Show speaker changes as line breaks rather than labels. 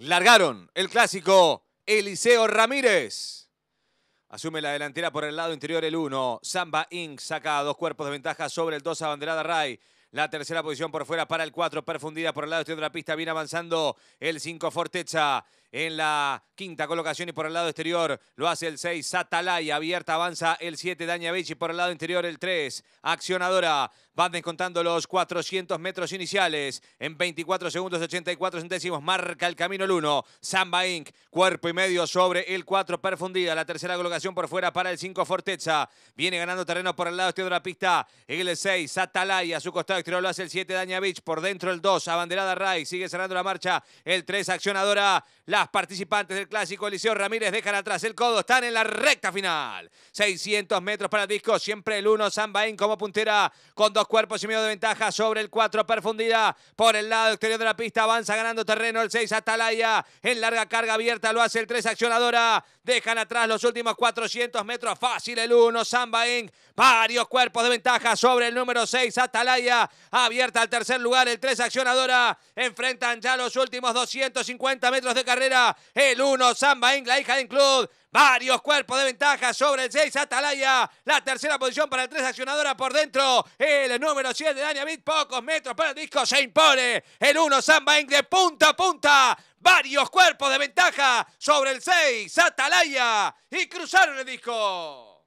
Largaron el clásico Eliseo Ramírez. Asume la delantera por el lado interior el 1. Samba Inc. saca dos cuerpos de ventaja sobre el 2 abanderada Ray. La tercera posición por fuera para el 4, perfundida por el lado exterior de la pista. Viene avanzando el 5 Fortecha en la quinta colocación y por el lado exterior lo hace el 6, Satalaya. abierta, avanza el 7, Beach y por el lado interior el 3, Accionadora, van descontando los 400 metros iniciales en 24 segundos 84 centésimos, marca el camino el 1, Samba Inc, cuerpo y medio sobre el 4, Perfundida, la tercera colocación por fuera para el 5, Forteza, viene ganando terreno por el lado exterior de la pista, el 6, Satalaya. a su costado exterior lo hace el 7, Beach por dentro el 2, Abanderada Ray, sigue cerrando la marcha el 3, Accionadora, la participantes del clásico Eliseo Ramírez dejan atrás el codo, están en la recta final. 600 metros para el disco, siempre el 1, Zambaín como puntera, con dos cuerpos y medio de ventaja sobre el 4, perfundida por el lado exterior de la pista, avanza ganando terreno el 6, Atalaya, en larga carga abierta lo hace el 3, accionadora, dejan atrás los últimos 400 metros, fácil el 1, Zambaín. varios cuerpos de ventaja sobre el número 6, Atalaya, abierta al tercer lugar, el 3, accionadora, enfrentan ya los últimos 250 metros de carrera, el 1, Samba la hija de Club. Varios cuerpos de ventaja sobre el 6, Atalaya. La tercera posición para el 3, accionadora por dentro. El número 7 de Dania Bit, pocos metros para el disco, se impone. El 1, Samba de punta a punta. Varios cuerpos de ventaja sobre el 6, Atalaya. Y cruzaron el disco.